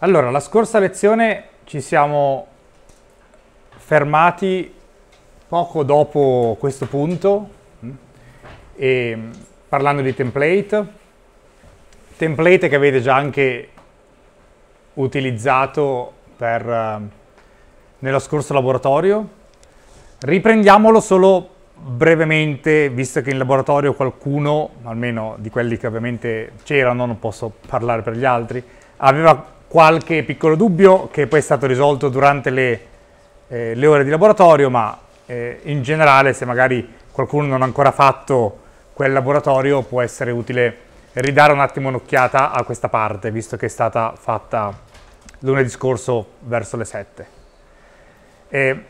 Allora, la scorsa lezione ci siamo fermati poco dopo questo punto, mm, e, mm, parlando di template, template che avete già anche utilizzato per, eh, nello scorso laboratorio. Riprendiamolo solo brevemente, visto che in laboratorio qualcuno, almeno di quelli che ovviamente c'erano, non posso parlare per gli altri, aveva qualche piccolo dubbio che poi è stato risolto durante le, eh, le ore di laboratorio, ma eh, in generale se magari qualcuno non ha ancora fatto quel laboratorio può essere utile ridare un attimo un'occhiata a questa parte, visto che è stata fatta lunedì scorso verso le 7. E,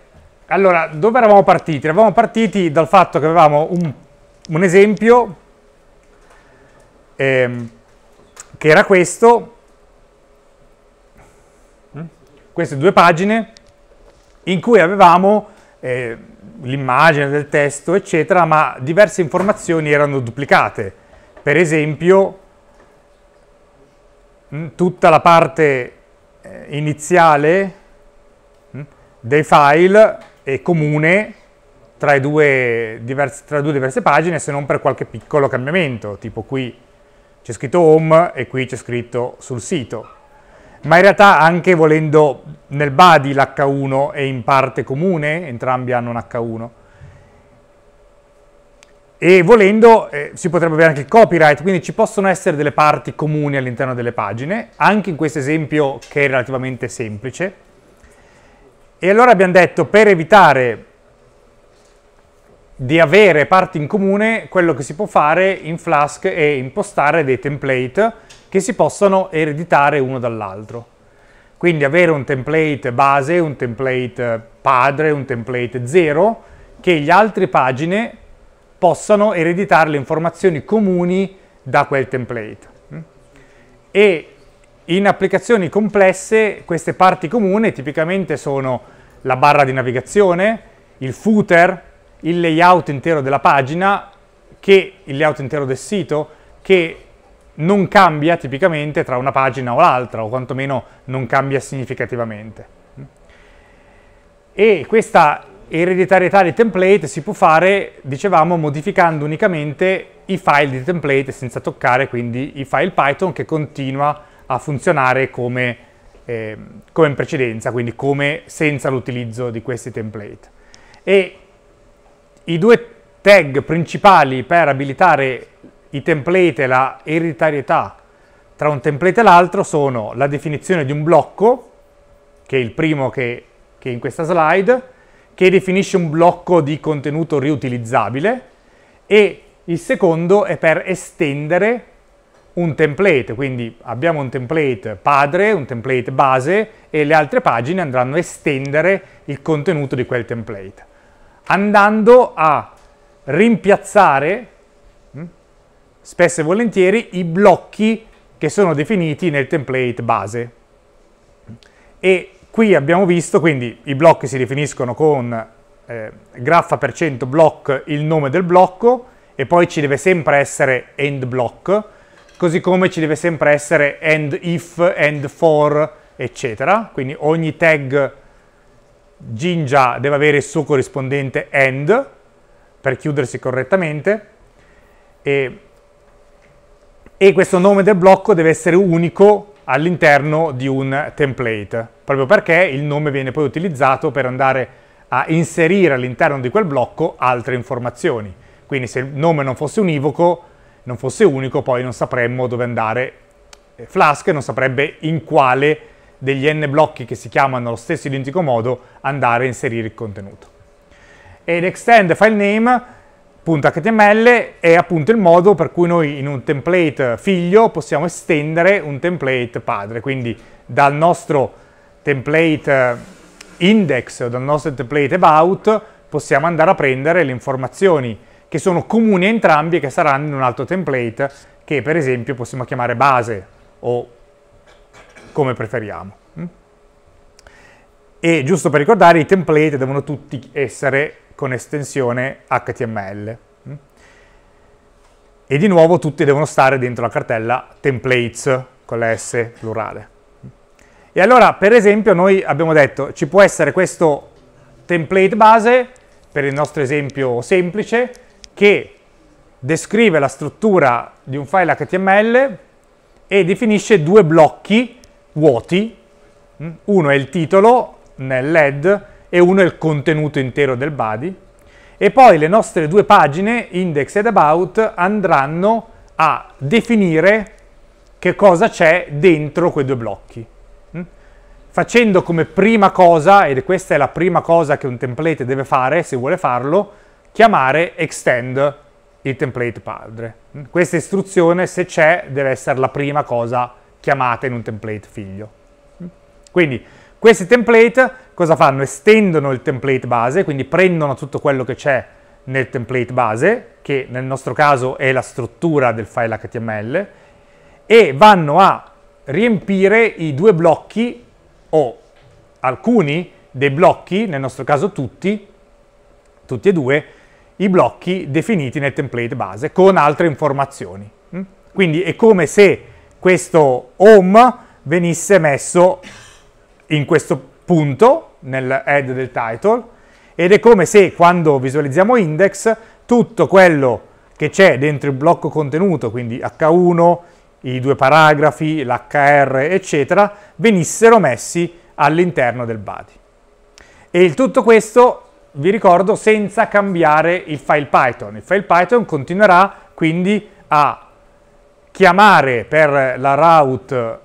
allora, dove eravamo partiti? Eravamo partiti dal fatto che avevamo un, un esempio ehm, che era questo, queste due pagine in cui avevamo eh, l'immagine del testo, eccetera, ma diverse informazioni erano duplicate. Per esempio, mm, tutta la parte eh, iniziale mm, dei file è comune tra due, diverse, tra due diverse pagine, se non per qualche piccolo cambiamento, tipo qui c'è scritto home e qui c'è scritto sul sito ma in realtà anche volendo nel body l'H1 è in parte comune, entrambi hanno un H1. E volendo eh, si potrebbe avere anche il copyright, quindi ci possono essere delle parti comuni all'interno delle pagine, anche in questo esempio che è relativamente semplice. E allora abbiamo detto, per evitare di avere parti in comune, quello che si può fare in Flask è impostare dei template che si possano ereditare uno dall'altro. Quindi avere un template base, un template padre, un template zero, che le altre pagine possano ereditare le informazioni comuni da quel template. E in applicazioni complesse queste parti comuni tipicamente sono la barra di navigazione, il footer, il layout intero della pagina, che, il layout intero del sito, che non cambia tipicamente tra una pagina o l'altra, o quantomeno non cambia significativamente. E questa ereditarietà di template si può fare, dicevamo, modificando unicamente i file di template senza toccare quindi i file Python che continua a funzionare come, eh, come in precedenza, quindi come senza l'utilizzo di questi template. E i due tag principali per abilitare i template e la ereditarietà tra un template e l'altro sono la definizione di un blocco, che è il primo che, che è in questa slide, che definisce un blocco di contenuto riutilizzabile e il secondo è per estendere un template, quindi abbiamo un template padre, un template base e le altre pagine andranno a estendere il contenuto di quel template, andando a rimpiazzare spesso e volentieri i blocchi che sono definiti nel template base. E qui abbiamo visto, quindi i blocchi si definiscono con eh, graffa%block il nome del blocco e poi ci deve sempre essere end block, così come ci deve sempre essere end if, end for, eccetera. Quindi ogni tag Jinja deve avere il suo corrispondente end per chiudersi correttamente e e questo nome del blocco deve essere unico all'interno di un template, proprio perché il nome viene poi utilizzato per andare a inserire all'interno di quel blocco altre informazioni. Quindi se il nome non fosse univoco, non fosse unico, poi non sapremmo dove andare. Eh, Flask non saprebbe in quale degli n blocchi che si chiamano allo stesso identico modo andare a inserire il contenuto. Ed extend file name .html è appunto il modo per cui noi in un template figlio possiamo estendere un template padre, quindi dal nostro template eh, index dal nostro template about possiamo andare a prendere le informazioni che sono comuni a entrambi e che saranno in un altro template che per esempio possiamo chiamare base o come preferiamo. Mm? E giusto per ricordare i template devono tutti essere con estensione HTML. Mm? E di nuovo tutti devono stare dentro la cartella templates con la S plurale. E allora, per esempio, noi abbiamo detto ci può essere questo template base, per il nostro esempio semplice, che descrive la struttura di un file HTML e definisce due blocchi vuoti, mm? uno è il titolo nel LED e uno è il contenuto intero del body e poi le nostre due pagine, index ed about, andranno a definire che cosa c'è dentro quei due blocchi. Mm? Facendo come prima cosa, ed questa è la prima cosa che un template deve fare se vuole farlo, chiamare extend il template padre. Mm? Questa istruzione, se c'è, deve essere la prima cosa chiamata in un template figlio. Mm? Quindi questi template cosa fanno? Estendono il template base, quindi prendono tutto quello che c'è nel template base, che nel nostro caso è la struttura del file HTML, e vanno a riempire i due blocchi o alcuni dei blocchi, nel nostro caso tutti, tutti e due, i blocchi definiti nel template base con altre informazioni. Mm? Quindi è come se questo home venisse messo in questo punto nel head del title ed è come se quando visualizziamo index tutto quello che c'è dentro il blocco contenuto, quindi H1, i due paragrafi, l'HR, eccetera, venissero messi all'interno del body. E il tutto questo, vi ricordo, senza cambiare il file Python. Il file Python continuerà quindi a chiamare per la route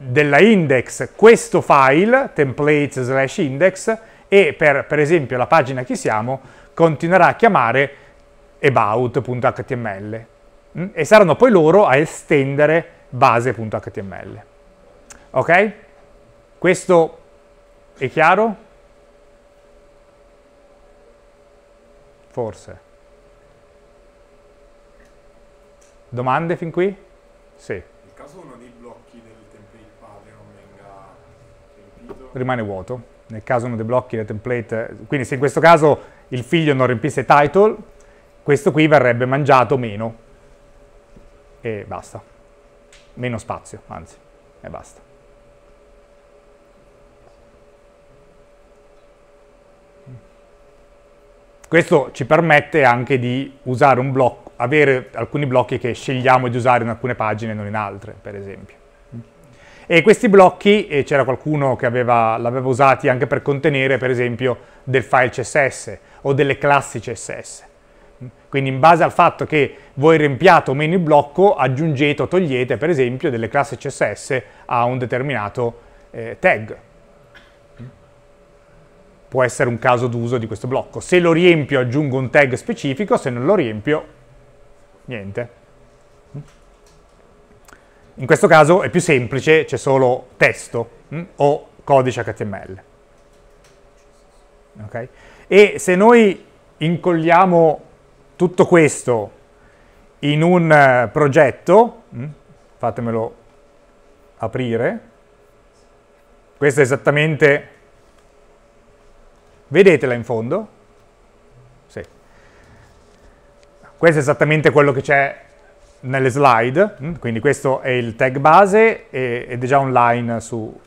della index questo file, template slash index, e per, per esempio la pagina chi siamo continuerà a chiamare about.html mm? e saranno poi loro a estendere base.html. Ok? Questo è chiaro? Forse. Domande fin qui? Sì. rimane vuoto. Nel caso non deblocchi le template, quindi se in questo caso il figlio non riempisse title, questo qui verrebbe mangiato meno e basta. Meno spazio, anzi, e basta. Questo ci permette anche di usare un blocco, avere alcuni blocchi che scegliamo di usare in alcune pagine e non in altre, per esempio. E questi blocchi, c'era qualcuno che l'aveva usati anche per contenere, per esempio, del file CSS o delle classi CSS. Quindi in base al fatto che voi riempiate o meno il blocco, aggiungete o togliete, per esempio, delle classi CSS a un determinato eh, tag. Può essere un caso d'uso di questo blocco. Se lo riempio aggiungo un tag specifico, se non lo riempio, niente. In questo caso è più semplice, c'è solo testo mh, mm, o codice HTML. Okay? E se noi incolliamo tutto questo in un uh, progetto, mh, mm, fatemelo aprire, questo è esattamente, vedetela in fondo, sì. questo è esattamente quello che c'è nelle slide, mm, quindi questo è il tag base ed è già online su,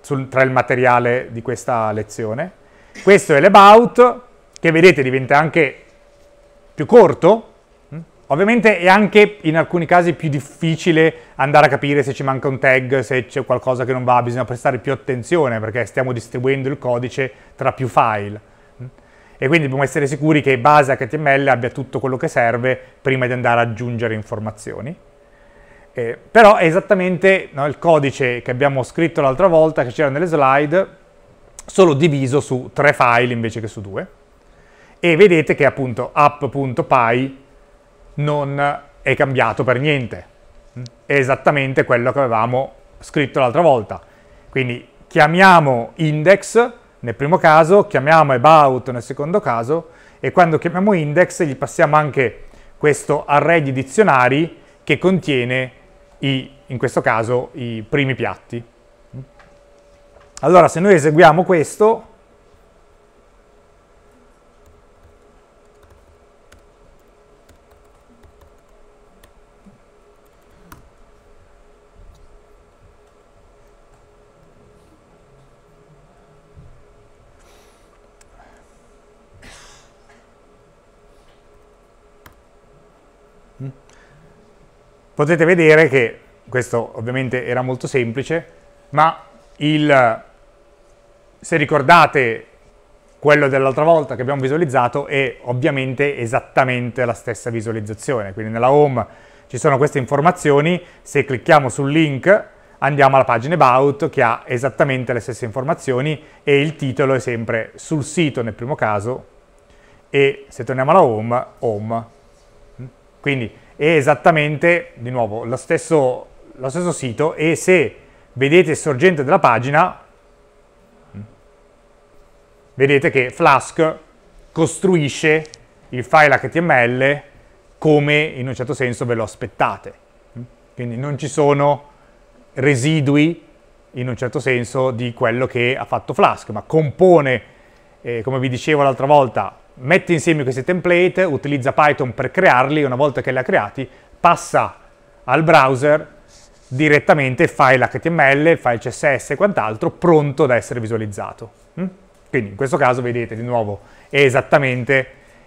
sul, tra il materiale di questa lezione. Questo è l'about, che vedete diventa anche più corto, mm. ovviamente è anche in alcuni casi più difficile andare a capire se ci manca un tag, se c'è qualcosa che non va, bisogna prestare più attenzione perché stiamo distribuendo il codice tra più file e quindi dobbiamo essere sicuri che base HTML abbia tutto quello che serve prima di andare ad aggiungere informazioni. Eh, però è esattamente no, il codice che abbiamo scritto l'altra volta, che c'era nelle slide, solo diviso su tre file invece che su due. E vedete che appunto app.py non è cambiato per niente. È esattamente quello che avevamo scritto l'altra volta. Quindi chiamiamo index nel primo caso, chiamiamo about nel secondo caso e quando chiamiamo index gli passiamo anche questo array di dizionari che contiene i, in questo caso i primi piatti. Allora se noi eseguiamo questo potete vedere che, questo ovviamente era molto semplice, ma il, se ricordate quello dell'altra volta che abbiamo visualizzato è ovviamente esattamente la stessa visualizzazione, quindi nella home ci sono queste informazioni, se clicchiamo sul link andiamo alla pagina About che ha esattamente le stesse informazioni e il titolo è sempre sul sito nel primo caso e se torniamo alla home, home. Quindi è esattamente, di nuovo, lo stesso, lo stesso sito e se vedete il sorgente della pagina, mm, vedete che Flask costruisce il file HTML come in un certo senso ve lo aspettate. Mm. Quindi non ci sono residui in un certo senso di quello che ha fatto Flask, ma compone, eh, come vi dicevo l'altra volta, mette insieme questi template, utilizza Python per crearli, una volta che li ha creati passa al browser direttamente file HTML, file CSS e quant'altro pronto da essere visualizzato. Mm? Quindi in questo caso vedete di nuovo è esattamente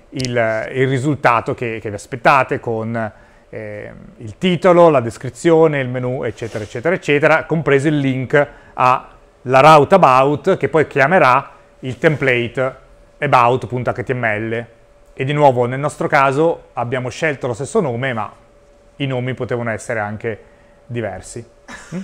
il, il risultato che, che, vi aspettate con eh, il titolo, la descrizione, il menu eccetera eccetera eccetera, compreso il link alla route about che poi chiamerà il template about.html e di nuovo nel nostro caso abbiamo scelto lo stesso nome ma i nomi potevano essere anche diversi. Mm?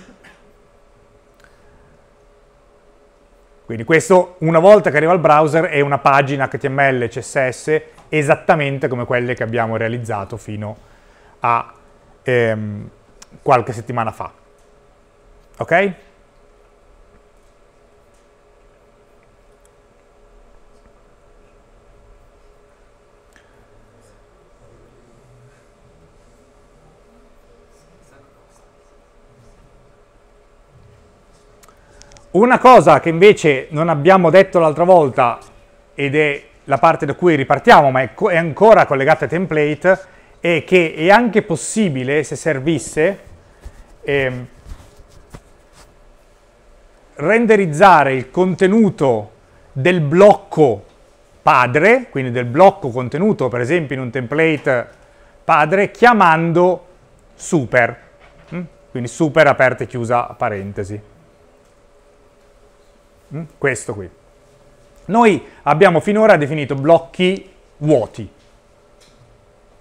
Quindi questo una volta che arriva al browser è una pagina HTML CSS esattamente come quelle che abbiamo realizzato fino a ehm, qualche settimana fa. Ok? Una cosa che invece non abbiamo detto l'altra volta ed è la parte da cui ripartiamo ma è, è ancora collegata ai template è che è anche possibile se servisse eh, renderizzare il contenuto del blocco padre, quindi del blocco contenuto per esempio in un template padre chiamando super, hm? quindi super aperta e chiusa parentesi. Mm? Questo qui. Noi abbiamo finora definito blocchi vuoti.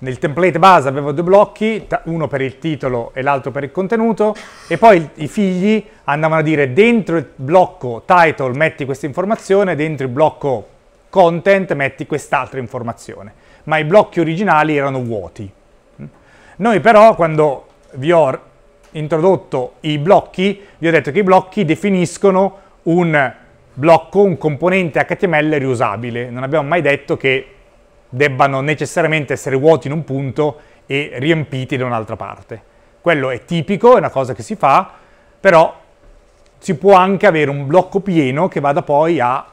Nel template base avevo due blocchi, uno per il titolo e l'altro per il contenuto, e poi i figli andavano a dire dentro il blocco title metti questa informazione, dentro il blocco content metti quest'altra informazione, ma i blocchi originali erano vuoti. Mm? Noi però quando vi ho introdotto i blocchi, vi ho detto che i blocchi definiscono un blocco, un componente HTML riusabile. Non abbiamo mai detto che debbano necessariamente essere vuoti in un punto e riempiti da un'altra parte. Quello è tipico, è una cosa che si fa, però si può anche avere un blocco pieno che vada poi a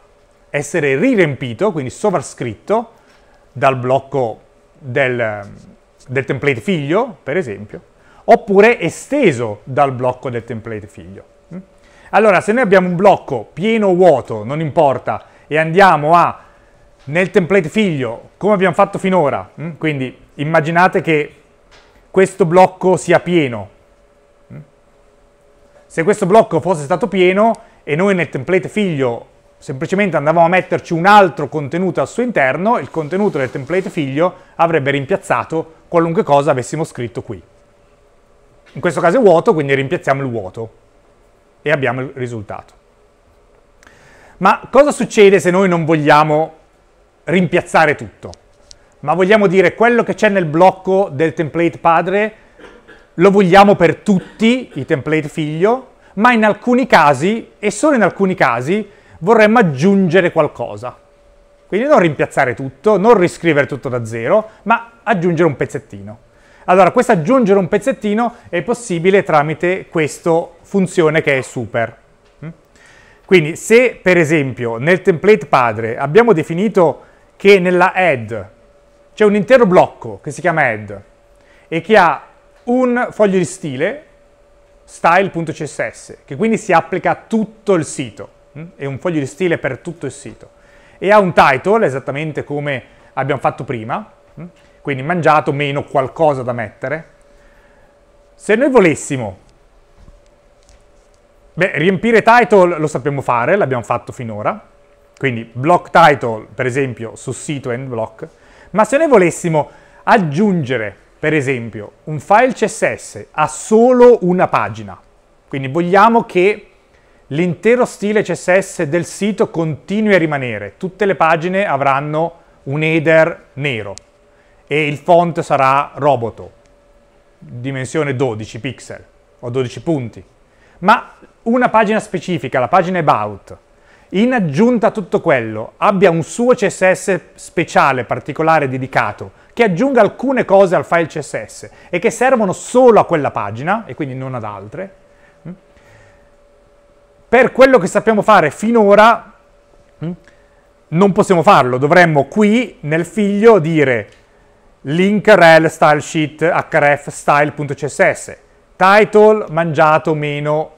essere riempito, quindi sovrascritto dal blocco del, del template figlio, per esempio, oppure esteso dal blocco del template figlio. Allora, se noi abbiamo un blocco pieno o vuoto, non importa, e andiamo a, nel template figlio, come abbiamo fatto finora, mm, quindi immaginate che questo blocco sia pieno. Mm. Se questo blocco fosse stato pieno e noi nel template figlio semplicemente andavamo a metterci un altro contenuto al suo interno, il contenuto del template figlio avrebbe rimpiazzato qualunque cosa avessimo scritto qui. In questo caso è vuoto, quindi rimpiazziamo il vuoto e abbiamo il risultato. Ma cosa succede se noi non vogliamo rimpiazzare tutto? Ma vogliamo dire quello che c'è nel blocco del template padre lo vogliamo per tutti i template figlio, ma in alcuni casi, e solo in alcuni casi, vorremmo aggiungere qualcosa. Quindi non rimpiazzare tutto, non riscrivere tutto da zero, ma aggiungere un pezzettino. Allora, questo aggiungere un pezzettino è possibile tramite questo funzione che è super. Mm? Quindi se per esempio nel template padre abbiamo definito che nella add c'è un intero blocco che si chiama add e che ha un foglio di stile style.css che quindi si applica a tutto il sito, mm? è un foglio di stile per tutto il sito e ha un title esattamente come abbiamo fatto prima, mm? quindi mangiato meno qualcosa da mettere. Se noi volessimo Beh, riempire title lo sappiamo fare, l'abbiamo fatto finora. Quindi block title, per esempio, su sito end block. Ma se noi volessimo aggiungere, per esempio, un file CSS a solo una pagina, quindi vogliamo che l'intero stile CSS del sito continui a rimanere, tutte le pagine avranno un header nero e il font sarà roboto, dimensione 12 pixel o 12 punti ma una pagina specifica, la pagina About, in aggiunta a tutto quello, abbia un suo CSS speciale, particolare, dedicato, che aggiunga alcune cose al file CSS e che servono solo a quella pagina e quindi non ad altre, mm, per quello che sappiamo fare finora mm, non possiamo farlo, dovremmo qui nel figlio dire link rel style sheet href style.css title mangiato meno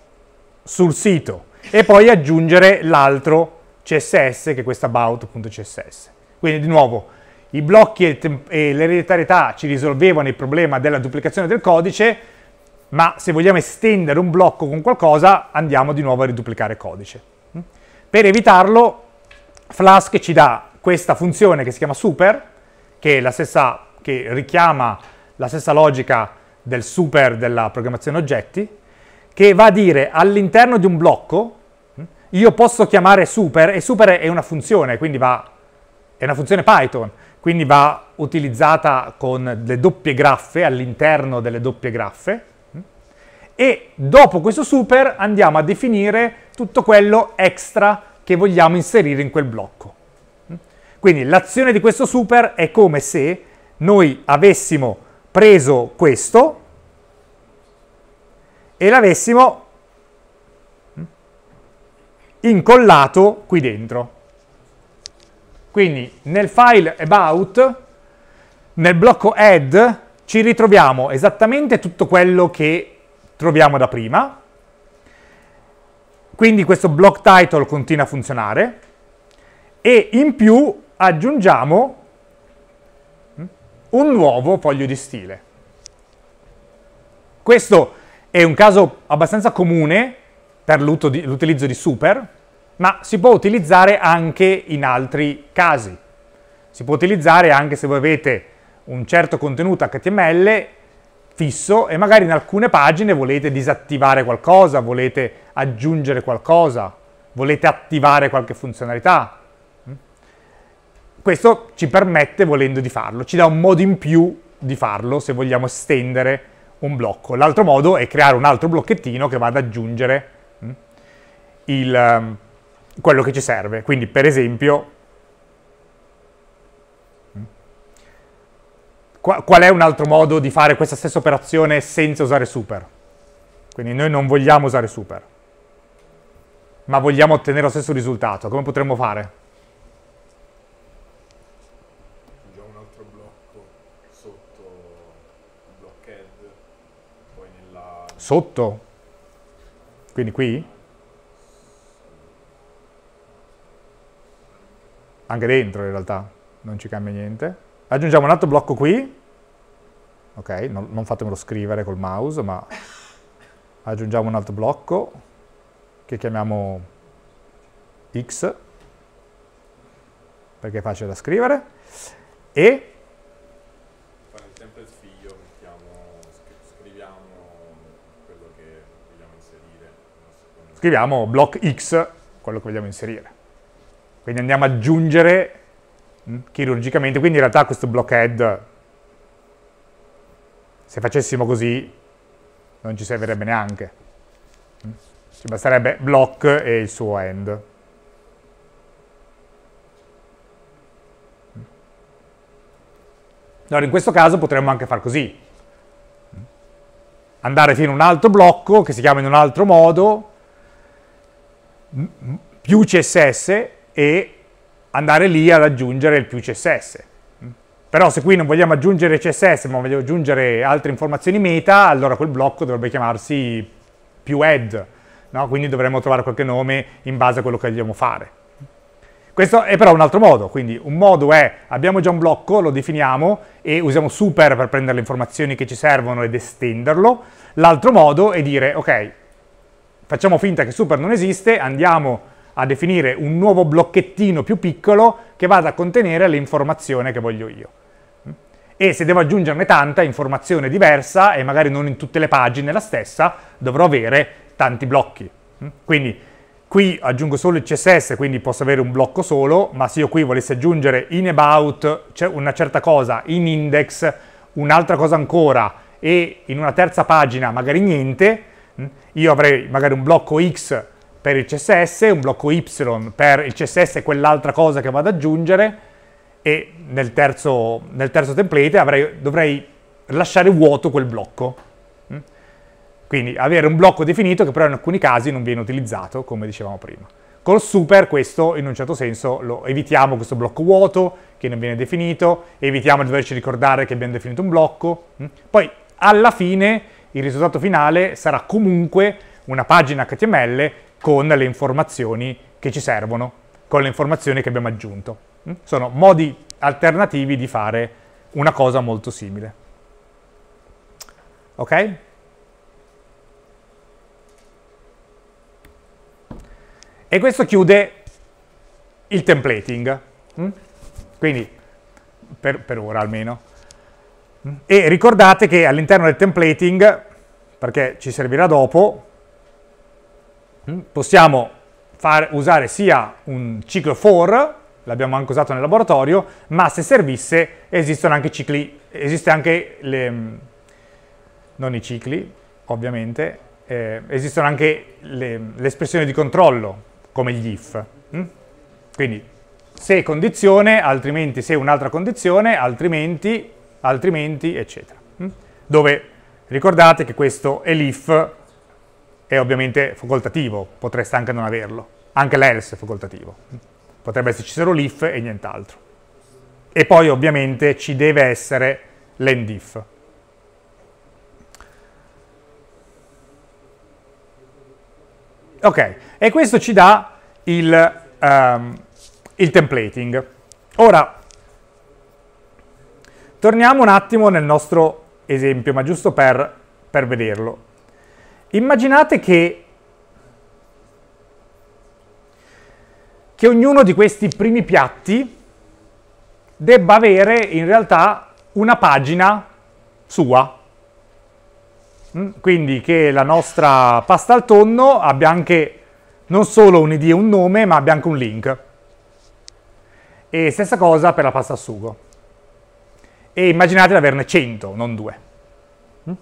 sul sito e poi aggiungere l'altro CSS che è questo about.css. Quindi di nuovo i blocchi e, e l'ereditarietà ci risolvevano il problema della duplicazione del codice, ma se vogliamo estendere un blocco con qualcosa andiamo di nuovo a riduplicare codice. Mm? Per evitarlo Flask ci dà questa funzione che si chiama super, che, la stessa, che richiama la stessa logica del super della programmazione oggetti, che va a dire all'interno di un blocco, hm, io posso chiamare super, e super è una funzione, quindi va, è una funzione Python, quindi va utilizzata con le doppie graffe, all'interno delle doppie graffe, hm, e dopo questo super andiamo a definire tutto quello extra che vogliamo inserire in quel blocco. Hm. Quindi l'azione di questo super è come se noi avessimo preso questo e l'avessimo mm, incollato qui dentro. Quindi nel file about, nel blocco add, ci ritroviamo esattamente tutto quello che troviamo da prima. Quindi questo block title continua a funzionare e in più aggiungiamo un nuovo foglio di stile. Questo è un caso abbastanza comune per l'utilizzo di super, ma si può utilizzare anche in altri casi. Si può utilizzare anche se voi avete un certo contenuto HTML fisso e magari in alcune pagine volete disattivare qualcosa, volete aggiungere qualcosa, volete attivare qualche funzionalità, questo ci permette, volendo, di farlo, ci dà un modo in più di farlo se vogliamo estendere un blocco. L'altro modo è creare un altro blocchettino che va ad aggiungere mm, il, ehm, quello che ci serve. Quindi, per esempio, mm, qual è un altro modo di fare questa stessa operazione senza usare super? Quindi noi non vogliamo usare super, ma vogliamo ottenere lo stesso risultato. Come potremmo fare? sotto, quindi qui, anche dentro in realtà, non ci cambia niente. Aggiungiamo un altro blocco qui, ok, non, non fatemelo scrivere col mouse, ma aggiungiamo un altro blocco che chiamiamo X, perché è facile da scrivere, e scriviamo block X, quello che vogliamo inserire. Quindi andiamo ad aggiungere mh, mm, chirurgicamente, quindi in realtà questo block head, se facessimo così, non ci servirebbe neanche. Mm, ci basterebbe block e il suo end. Mm. Allora in questo caso potremmo anche far così, andare fino a un altro blocco che si chiama in un altro modo più CSS e andare lì ad aggiungere il più CSS. Mm. Però se qui non vogliamo aggiungere CSS ma vogliamo aggiungere altre informazioni meta, allora quel blocco dovrebbe chiamarsi più add, no? quindi dovremmo trovare qualche nome in base a quello che vogliamo fare. Questo è però un altro modo, quindi un modo è abbiamo già un blocco, lo definiamo e usiamo super per prendere le informazioni che ci servono ed estenderlo, l'altro modo è dire ok, facciamo finta che super non esiste, andiamo a definire un nuovo blocchettino più piccolo che vada a contenere l'informazione che voglio io. Mm? E se devo aggiungerne tanta, informazione diversa e magari non in tutte le pagine la stessa, dovrò avere tanti blocchi. Mm? Quindi qui aggiungo solo il CSS, quindi posso avere un blocco solo, ma se io qui volessi aggiungere in about una certa cosa, in index, un'altra cosa ancora e in una terza pagina magari niente, Hm? Io avrei magari un blocco X per il CSS, un blocco Y per il CSS e quell'altra cosa che vado ad aggiungere e nel terzo, nel terzo template avrei, dovrei lasciare vuoto quel blocco. Hm? Quindi avere un blocco definito che però in alcuni casi non viene utilizzato, come dicevamo prima. Col super questo in un certo senso lo evitiamo questo blocco vuoto che non viene definito, evitiamo di doverci ricordare che abbiamo definito un blocco. Hm? Poi alla fine il risultato finale sarà comunque una pagina HTML con le informazioni che ci servono, con le informazioni che abbiamo aggiunto. Mm? Sono modi alternativi di fare una cosa molto simile. Ok? E questo chiude il templating, mm? quindi per, per ora almeno. Mm? E ricordate che all'interno del templating perché ci servirà dopo, mm, possiamo far, usare sia un ciclo for, l'abbiamo anche usato nel laboratorio, ma se servisse esistono anche cicli, esiste anche le, mm, non i cicli ovviamente, eh, esistono anche le, mm, le, espressioni di controllo come gli if. Quindi se condizione, altrimenti se un'altra condizione, altrimenti, altrimenti, eccetera. Dove Ricordate che questo elif è ovviamente facoltativo, potreste anche non averlo, anche l'else è facoltativo, potrebbe esserci solo l'if e nient'altro. E poi ovviamente ci deve essere l'endif. Ok, e questo ci dà il, um, il templating. Ora, torniamo un attimo nel nostro esempio, ma giusto per, per vederlo. Immaginate che, che ognuno di questi primi piatti debba avere in realtà una pagina sua. Mm? Quindi che la nostra pasta al tonno abbia anche non solo un'idea e un nome, ma abbia anche un link. E stessa cosa per la pasta al sugo e immaginate di averne 100, non 2. Mm?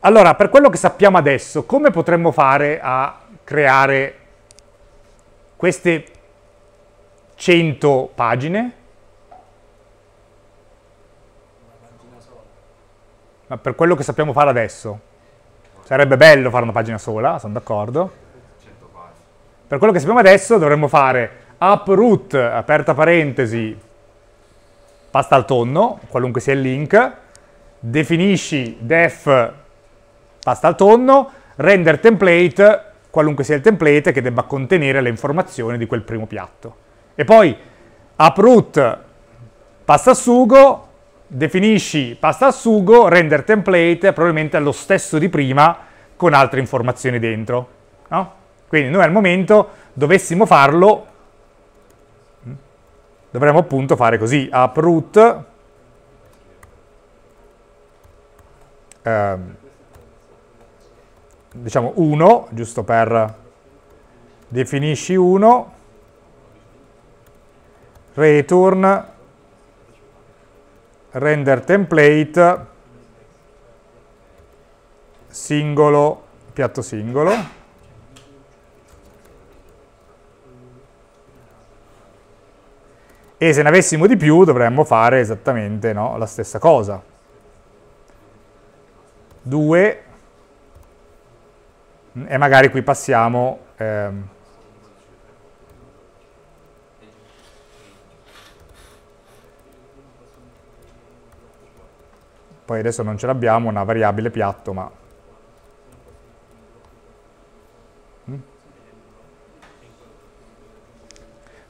Allora, per quello che sappiamo adesso, come potremmo fare a creare queste 100 pagine? Ma per quello che sappiamo fare adesso, sarebbe bello fare una pagina sola, sono d'accordo. Per quello che sappiamo adesso dovremmo fare uproot, aperta parentesi, pasta al tonno, qualunque sia il link, definisci def pasta al tonno, render template, qualunque sia il template che debba contenere le informazioni di quel primo piatto. E poi uproot pasta al sugo, definisci pasta al sugo, render template, probabilmente è lo stesso di prima con altre informazioni dentro. No? Quindi noi al momento dovessimo farlo dovremmo appunto fare così, uproot, ehm, diciamo 1, giusto per definisci 1, return render template singolo, piatto singolo, e se ne avessimo di più dovremmo fare esattamente no, la stessa cosa. 2 e magari qui passiamo ehm, poi adesso non ce l'abbiamo una variabile piatto ma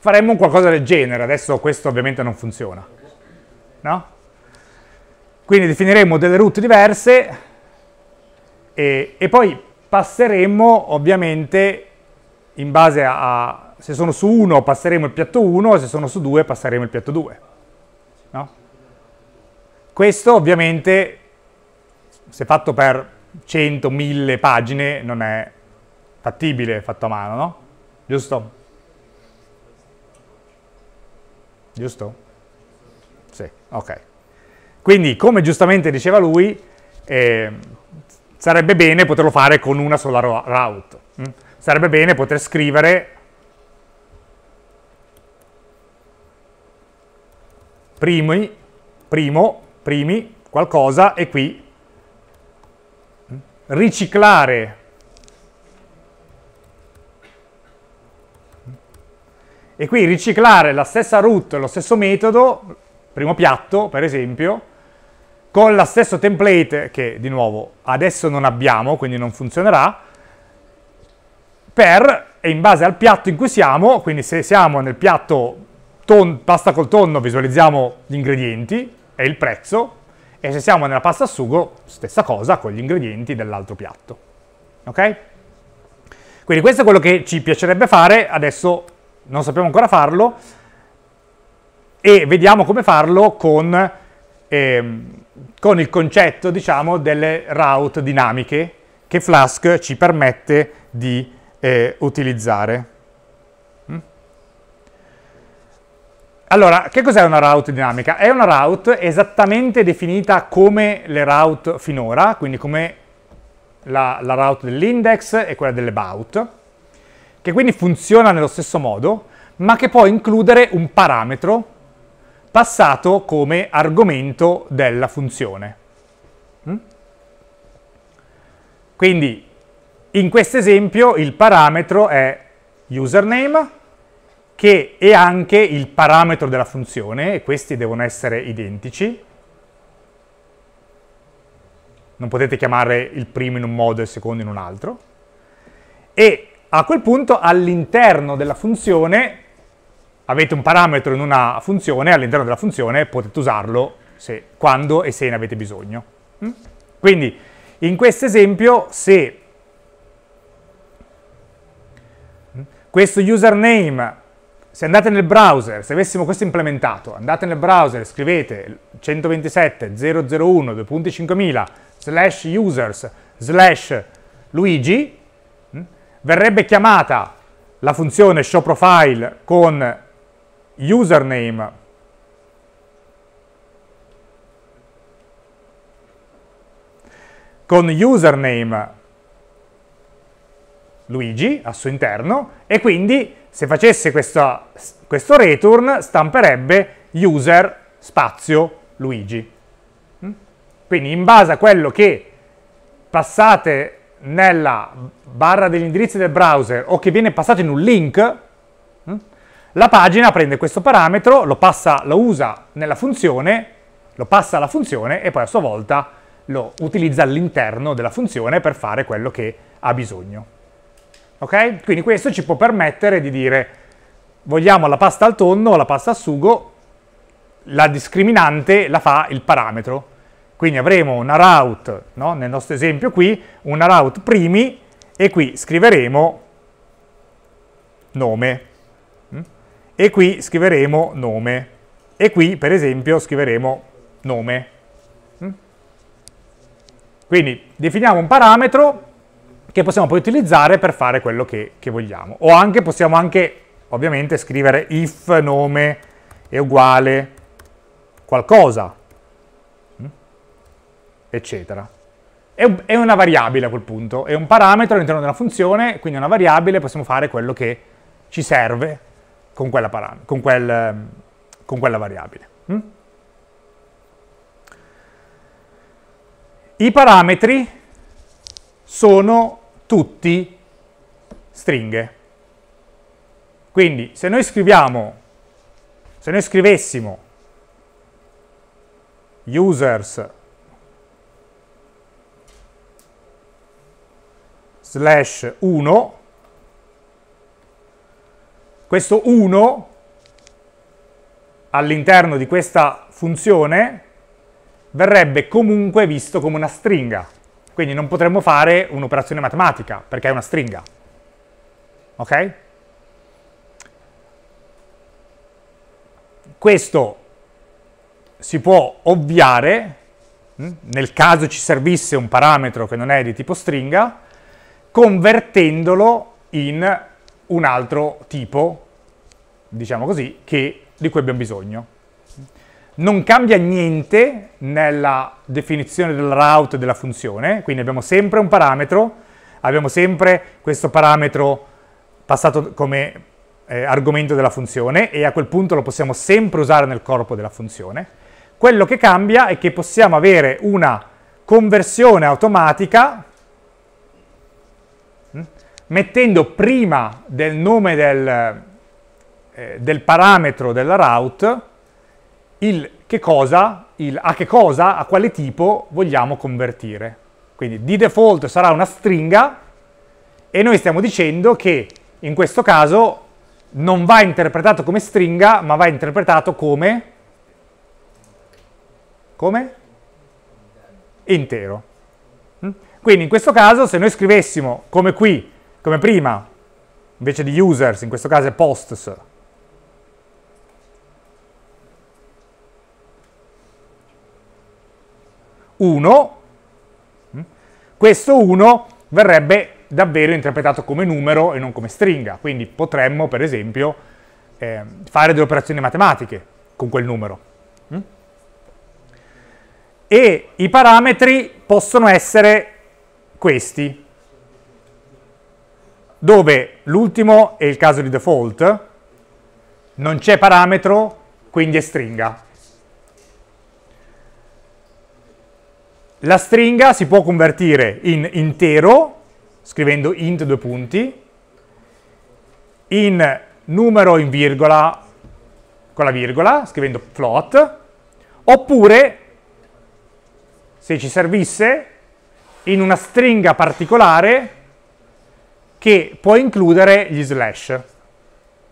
faremmo un qualcosa del genere, adesso questo ovviamente non funziona. No? Quindi definiremo delle route diverse e, e poi passeremo ovviamente in base a, a, se sono su 1 passeremo il piatto 1 se sono su 2 passeremo il piatto 2. No? Questo ovviamente se fatto per 100, 1000 pagine non è fattibile fatto a mano, no? Giusto? giusto? Sì, ok. Quindi, come giustamente diceva lui, eh, sarebbe bene poterlo fare con una sola route. Mm? Sarebbe bene poter scrivere primi, primo, primi, qualcosa, e qui mm? riciclare E qui riciclare la stessa root, lo stesso metodo, primo piatto per esempio, con lo stesso template che di nuovo adesso non abbiamo, quindi non funzionerà, per e in base al piatto in cui siamo, quindi se siamo nel piatto ton, pasta col tonno visualizziamo gli ingredienti e il prezzo, e se siamo nella pasta a sugo stessa cosa con gli ingredienti dell'altro piatto. Ok? Quindi questo è quello che ci piacerebbe fare, adesso non sappiamo ancora farlo, e vediamo come farlo con, ehm, con il concetto, diciamo, delle route dinamiche che Flask ci permette di eh, utilizzare. Mm? Allora, che cos'è una route dinamica? È una route esattamente definita come le route finora, quindi come la, la route dell'index e quella dell'about, che quindi funziona nello stesso modo, ma che può includere un parametro passato come argomento della funzione. Mm? Quindi in questo esempio il parametro è username che è anche il parametro della funzione e questi devono essere identici. Non potete chiamare il primo in un modo e il secondo in un altro. E a quel punto all'interno della funzione avete un parametro in una funzione, all'interno della funzione potete usarlo se, quando e se ne avete bisogno. Mm? Quindi in questo esempio se mm, questo username, se andate nel browser, se avessimo questo implementato, andate nel browser, scrivete 127.001.5000 slash users slash luigi, verrebbe chiamata la funzione show profile con username con username Luigi al suo interno e quindi se facesse questa, questo return stamperebbe user spazio Luigi. Mm? Quindi in base a quello che passate nella barra degli indirizzi del browser o che viene passato in un link, mm, la pagina prende questo parametro, lo, passa, lo usa nella funzione, lo passa alla funzione e poi a sua volta lo utilizza all'interno della funzione per fare quello che ha bisogno. Ok? Quindi questo ci può permettere di dire vogliamo la pasta al tonno o la pasta al sugo, la discriminante la fa il parametro, quindi avremo una route, no? nel nostro esempio qui, una route primi e qui scriveremo nome. Mm? E qui scriveremo nome. E qui, per esempio, scriveremo nome. Mm? Quindi definiamo un parametro che possiamo poi utilizzare per fare quello che, che vogliamo. O anche possiamo anche, ovviamente, scrivere if nome è uguale qualcosa, eccetera. È, un, è una variabile a quel punto, è un parametro all'interno di una funzione, quindi è una variabile, possiamo fare quello che ci serve con quella, con quel, con quella variabile. Mm? I parametri sono tutti stringhe. Quindi se noi scriviamo, se noi scrivessimo users slash 1, questo 1 all'interno di questa funzione verrebbe comunque visto come una stringa, quindi non potremmo fare un'operazione matematica perché è una stringa, ok? Questo si può ovviare hm? nel caso ci servisse un parametro che non è di tipo stringa, convertendolo in un altro tipo, diciamo così, che, di cui abbiamo bisogno. Non cambia niente nella definizione del route della funzione, quindi abbiamo sempre un parametro, abbiamo sempre questo parametro passato come eh, argomento della funzione e a quel punto lo possiamo sempre usare nel corpo della funzione. Quello che cambia è che possiamo avere una conversione automatica mettendo prima del nome del, eh, del parametro della route il che cosa, il a che cosa, a quale tipo vogliamo convertire. Quindi di default sarà una stringa e noi stiamo dicendo che in questo caso non va interpretato come stringa, ma va interpretato come, come? intero. Mm? Quindi in questo caso se noi scrivessimo come qui come prima, invece di users, in questo caso è posts. Uno, mm. questo 1 verrebbe davvero interpretato come numero e non come stringa, quindi potremmo per esempio eh, fare delle operazioni matematiche con quel numero. Mm. E i parametri possono essere questi, dove l'ultimo è il caso di default, non c'è parametro, quindi è stringa. La stringa si può convertire in intero, scrivendo int due punti, in numero in virgola con la virgola, scrivendo float, oppure, se ci servisse, in una stringa particolare che può includere gli slash.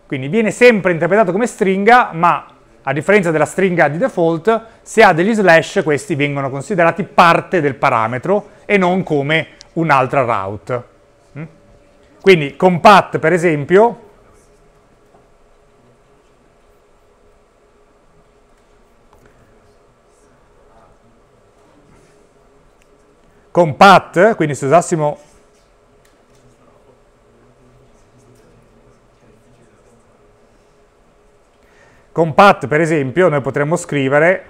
Quindi viene sempre interpretato come stringa, ma a differenza della stringa di default, se ha degli slash questi vengono considerati parte del parametro e non come un'altra route. Mm? Quindi compact, per esempio, compact, quindi se usassimo Con Pat, per esempio, noi potremmo scrivere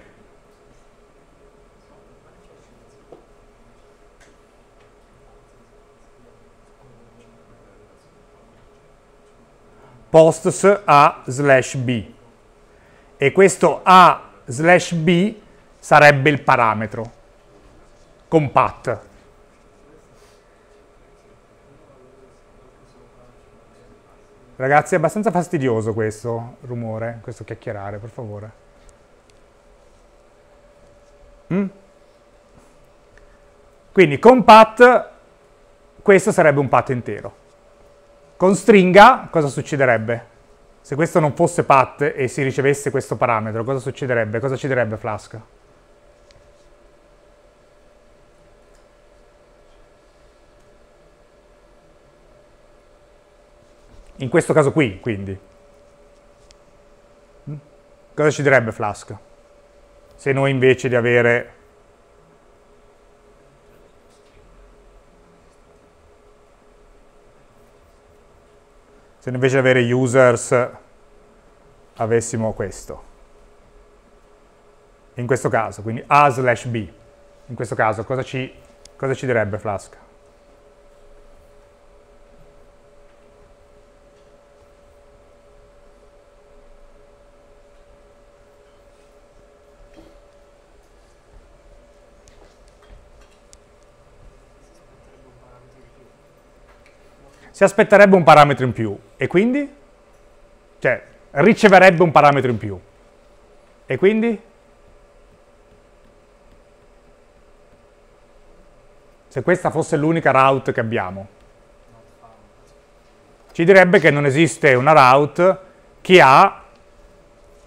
posts a slash b e questo a slash b sarebbe il parametro con pat Ragazzi, è abbastanza fastidioso questo rumore, questo chiacchierare, per favore. Mm? Quindi con pat questo sarebbe un pat intero. Con stringa cosa succederebbe? Se questo non fosse pat e si ricevesse questo parametro, cosa succederebbe? Cosa ci direbbe Flask? in questo caso qui, quindi. Mm? Cosa ci direbbe Flask? Se noi invece di avere se invece di avere users avessimo questo. In questo caso, quindi a slash b. In questo caso cosa ci, cosa ci direbbe Flask? si aspetterebbe un parametro in più e quindi? Cioè, riceverebbe un parametro in più e quindi? Se questa fosse l'unica route che abbiamo, ci direbbe che non esiste una route che, ha,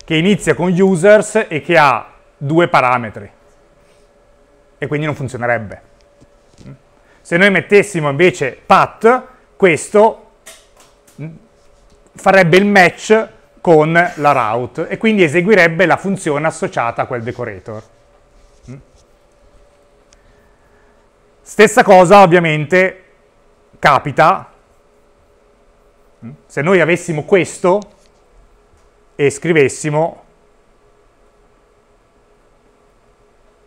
che inizia con users e che ha due parametri e quindi non funzionerebbe. Se noi mettessimo invece path, questo farebbe il match con la route e quindi eseguirebbe la funzione associata a quel decorator. Mm. Stessa cosa ovviamente capita mm. se noi avessimo questo e scrivessimo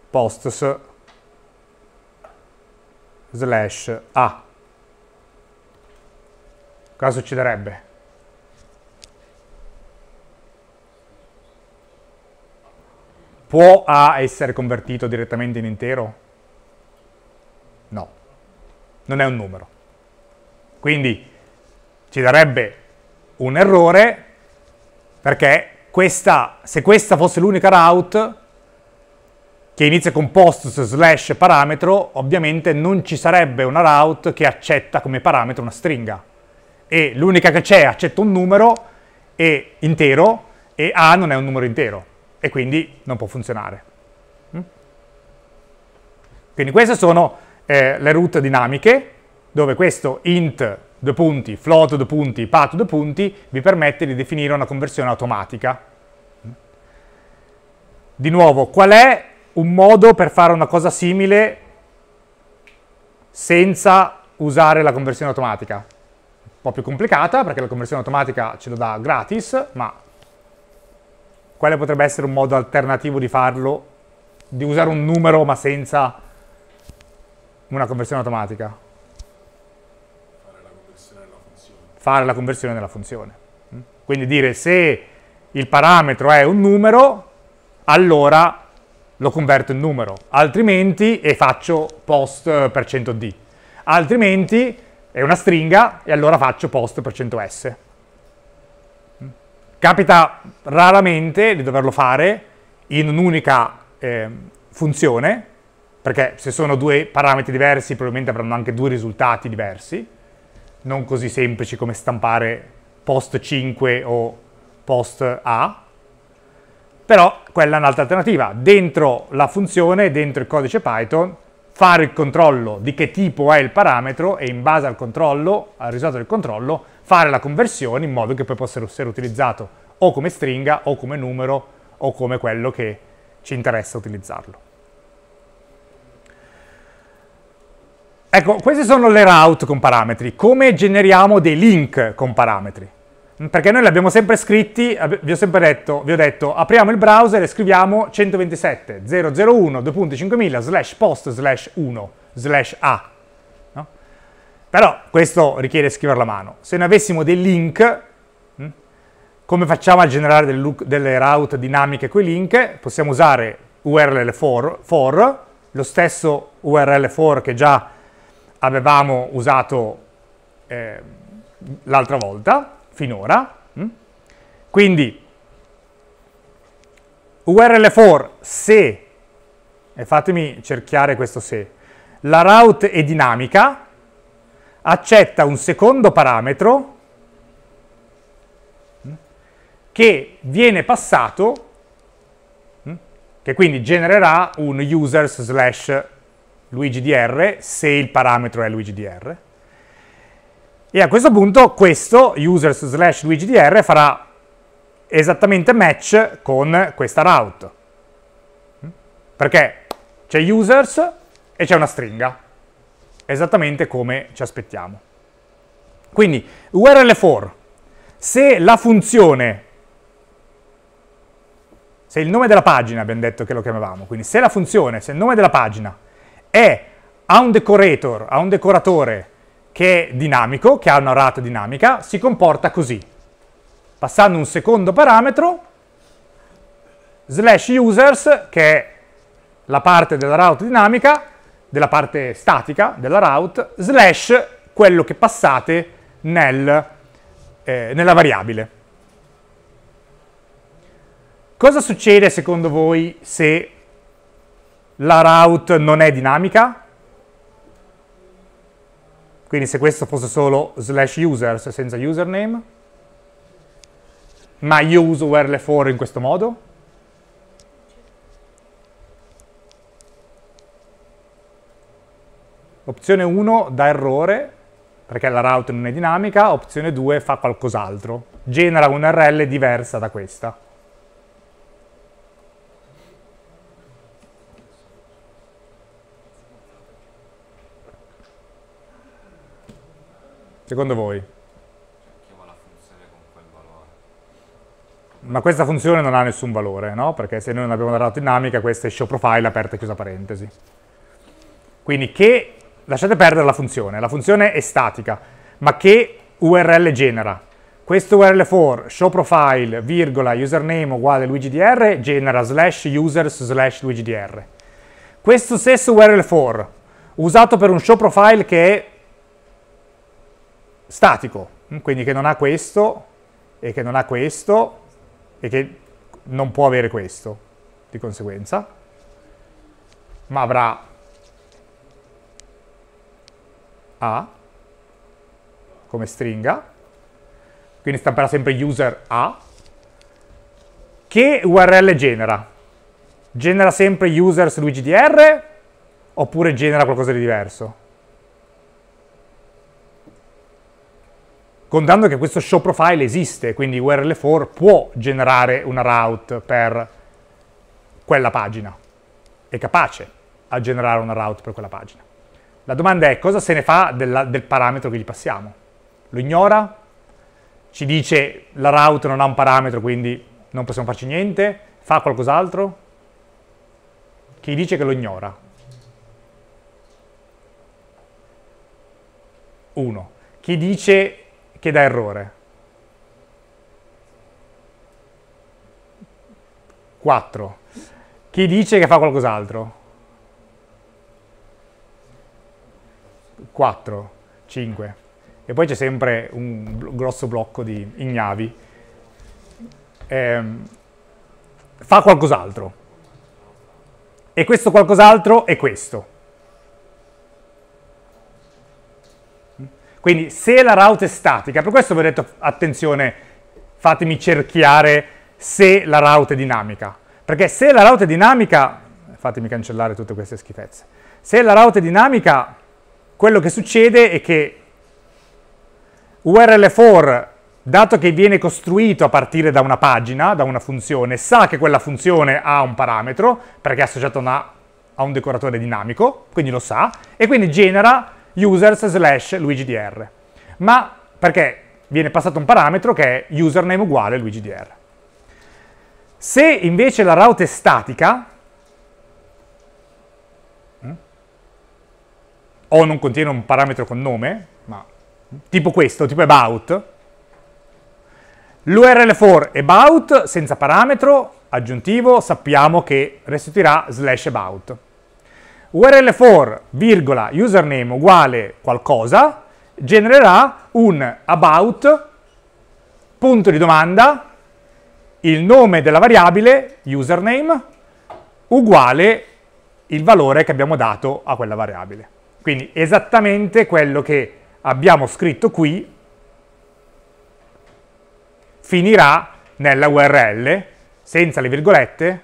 posts slash a cosa succederebbe? Può A essere convertito direttamente in intero? No, non è un numero. Quindi ci darebbe un errore perché questa, se questa fosse l'unica route che inizia con post slash parametro, ovviamente non ci sarebbe una route che accetta come parametro una stringa e l'unica che c'è accetta un numero e intero e A non è un numero intero e quindi non può funzionare. Mm? Quindi queste sono eh, le root dinamiche dove questo int due punti, float due punti, path due punti vi permette di definire una conversione automatica. Mm? Di nuovo, qual è un modo per fare una cosa simile senza usare la conversione automatica? po' più complicata perché la conversione automatica ce lo dà gratis, ma quale potrebbe essere un modo alternativo di farlo, di usare un numero ma senza una conversione automatica? Fare la conversione nella Fare la conversione nella funzione. Quindi dire se il parametro è un numero, allora lo converto in numero, altrimenti, e faccio post eh, per 100D, altrimenti è una stringa e allora faccio post per 100s. Capita raramente di doverlo fare in un'unica eh, funzione, perché se sono due parametri diversi probabilmente avranno anche due risultati diversi, non così semplici come stampare post 5 o post A, però quella è un'altra alternativa. Dentro la funzione, dentro il codice Python, fare il controllo di che tipo è il parametro e in base al controllo, al risultato del controllo, fare la conversione in modo che poi possa essere utilizzato o come stringa o come numero o come quello che ci interessa utilizzarlo. Ecco, queste sono le route con parametri. Come generiamo dei link con parametri? perché noi li abbiamo sempre scritti, vi ho sempre detto, vi ho detto, apriamo il browser e scriviamo 127 001 2.5000 slash post slash 1 slash a. No? Però questo richiede scriverla a mano. Se ne avessimo dei link, hm, come facciamo a generare delle, look, delle route dinamiche con i link? Possiamo usare URL for, for, lo stesso URL for che già avevamo usato eh, l'altra volta, finora. Mm? Quindi URL for se, e fatemi cerchiare questo se, la route è dinamica, accetta un secondo parametro mm? che viene passato, mm? che quindi genererà un users slash luigdr se il parametro è luigdr. E a questo punto questo users slash luigdr farà esattamente match con questa route. Perché c'è users e c'è una stringa, esattamente come ci aspettiamo. Quindi url 4 se la funzione, se il nome della pagina, abbiamo detto che lo chiamavamo, quindi se la funzione, se il nome della pagina è a un decorator, a un decoratore che è dinamico, che ha una rata dinamica, si comporta così. Passando un secondo parametro, slash users, che è la parte della route dinamica, della parte statica della route, slash quello che passate nel, eh, nella variabile. Cosa succede secondo voi se la route non è dinamica? Quindi se questo fosse solo slash users senza username, ma io uso URL for in questo modo, Opzione 1 dà errore, perché la route non è dinamica, opzione 2 fa qualcos'altro, genera un'URL diversa da questa. Secondo voi? la funzione con quel valore. Ma questa funzione non ha nessun valore, no? Perché se noi non abbiamo la dinamica, questa è show profile aperta e chiusa parentesi. Quindi che, lasciate perdere la funzione, la funzione è statica, ma che URL genera? Questo URL for show profile, virgola, username uguale luigidr genera slash users slash luigidr. Questo stesso URL for, usato per un show profile che è statico, mm? quindi che non ha questo e che non ha questo e che non può avere questo di conseguenza, ma avrà A come stringa, quindi stamperà sempre user A, che URL genera? Genera sempre users LuigiDR oppure genera qualcosa di diverso? contando che questo show profile esiste, quindi URL4 può generare una route per quella pagina, è capace a generare una route per quella pagina. La domanda è cosa se ne fa della, del parametro che gli passiamo? Lo ignora? Ci dice la route non ha un parametro, quindi non possiamo farci niente? Fa qualcos'altro? Chi dice che lo ignora? Uno. Chi dice che dà errore. 4. Chi dice che fa qualcos'altro? 4, 5. E poi c'è sempre un grosso blocco di ignavi. Eh, fa qualcos'altro. E questo qualcos'altro è questo. Quindi se la route è statica, per questo vi ho detto attenzione, fatemi cerchiare se la route è dinamica, perché se la route è dinamica, fatemi cancellare tutte queste schifezze, se la route è dinamica quello che succede è che url for, dato che viene costruito a partire da una pagina, da una funzione, sa che quella funzione ha un parametro, perché è associato una, a un decoratore dinamico, quindi lo sa, e quindi genera users slash luigidr, ma perché viene passato un parametro che è username uguale luigidr. Se invece la route è statica, mm, o non contiene un parametro con nome, ma mm, tipo questo, tipo about, l'url for about senza parametro aggiuntivo sappiamo che restituirà slash about url for, virgola, username uguale qualcosa, genererà un about, punto di domanda, il nome della variabile, username, uguale il valore che abbiamo dato a quella variabile. Quindi esattamente quello che abbiamo scritto qui finirà nella URL, senza le virgolette,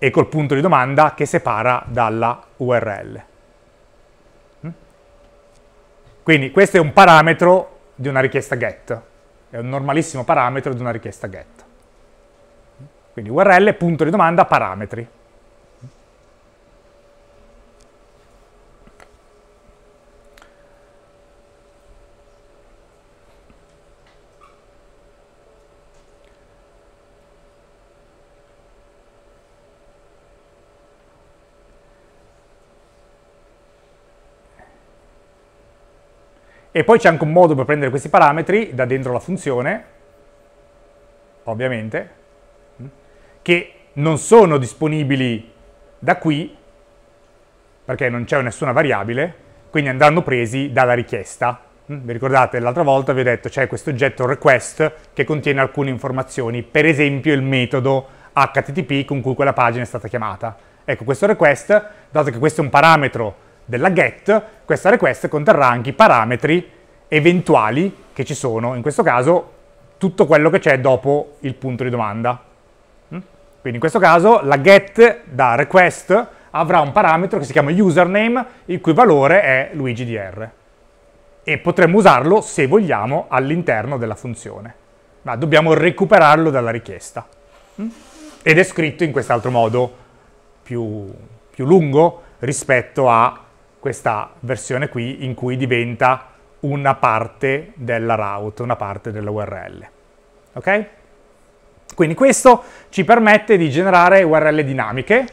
e col punto di domanda che separa dalla URL. Mm? Quindi questo è un parametro di una richiesta get, è un normalissimo parametro di una richiesta get. Mm? Quindi URL, punto di domanda, parametri. E poi c'è anche un modo per prendere questi parametri da dentro la funzione, ovviamente, che non sono disponibili da qui, perché non c'è nessuna variabile, quindi andranno presi dalla richiesta. Mm? Vi ricordate, l'altra volta vi ho detto c'è questo oggetto request che contiene alcune informazioni, per esempio il metodo http con cui quella pagina è stata chiamata. Ecco, questo request, dato che questo è un parametro della get, questa request conterrà anche i parametri eventuali che ci sono, in questo caso tutto quello che c'è dopo il punto di domanda. Mm? Quindi in questo caso la get da request avrà un parametro che si chiama username, il cui valore è luigidr. E potremmo usarlo, se vogliamo, all'interno della funzione. Ma dobbiamo recuperarlo dalla richiesta. Mm? Ed è scritto in quest'altro modo, più, più lungo rispetto a questa versione qui in cui diventa una parte della route, una parte dell'URL. Ok? Quindi questo ci permette di generare URL dinamiche,